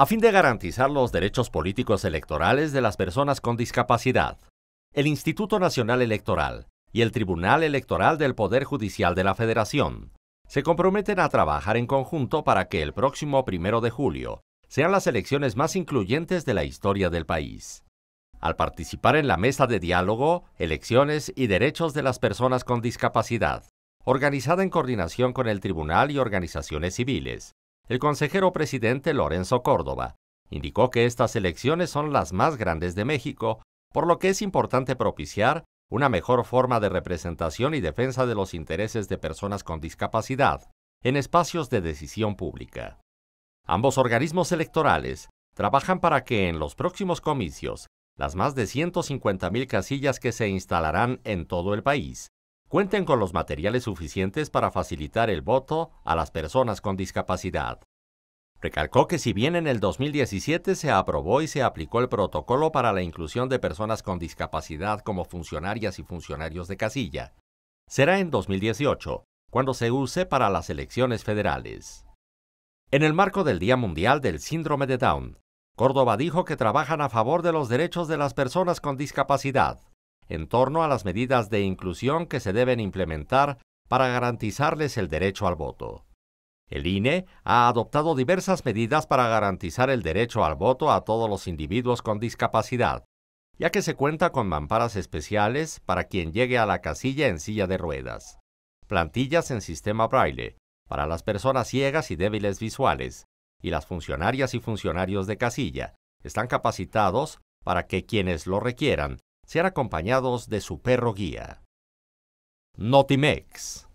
a fin de garantizar los derechos políticos electorales de las personas con discapacidad. El Instituto Nacional Electoral y el Tribunal Electoral del Poder Judicial de la Federación se comprometen a trabajar en conjunto para que el próximo primero de julio sean las elecciones más incluyentes de la historia del país. Al participar en la mesa de diálogo, elecciones y derechos de las personas con discapacidad, organizada en coordinación con el Tribunal y organizaciones civiles, el consejero presidente Lorenzo Córdoba indicó que estas elecciones son las más grandes de México, por lo que es importante propiciar una mejor forma de representación y defensa de los intereses de personas con discapacidad en espacios de decisión pública. Ambos organismos electorales trabajan para que en los próximos comicios las más de 150.000 casillas que se instalarán en todo el país cuenten con los materiales suficientes para facilitar el voto a las personas con discapacidad. Recalcó que si bien en el 2017 se aprobó y se aplicó el protocolo para la inclusión de personas con discapacidad como funcionarias y funcionarios de casilla, será en 2018, cuando se use para las elecciones federales. En el marco del Día Mundial del Síndrome de Down, Córdoba dijo que trabajan a favor de los derechos de las personas con discapacidad en torno a las medidas de inclusión que se deben implementar para garantizarles el derecho al voto. El INE ha adoptado diversas medidas para garantizar el derecho al voto a todos los individuos con discapacidad, ya que se cuenta con mamparas especiales para quien llegue a la casilla en silla de ruedas, plantillas en sistema braille para las personas ciegas y débiles visuales, y las funcionarias y funcionarios de casilla están capacitados para que quienes lo requieran sean acompañados de su perro guía. Notimex